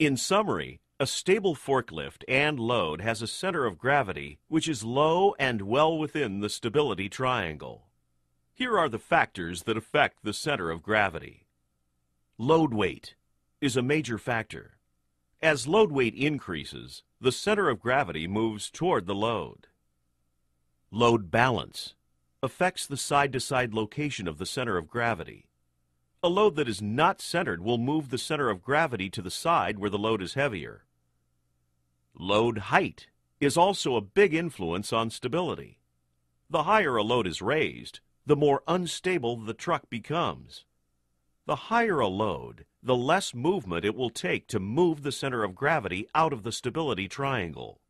In summary, a stable forklift and load has a center of gravity which is low and well within the stability triangle. Here are the factors that affect the center of gravity. Load weight is a major factor. As load weight increases, the center of gravity moves toward the load. Load balance affects the side-to-side -side location of the center of gravity. A load that is not centered will move the center of gravity to the side where the load is heavier. Load height is also a big influence on stability. The higher a load is raised, the more unstable the truck becomes. The higher a load, the less movement it will take to move the center of gravity out of the stability triangle.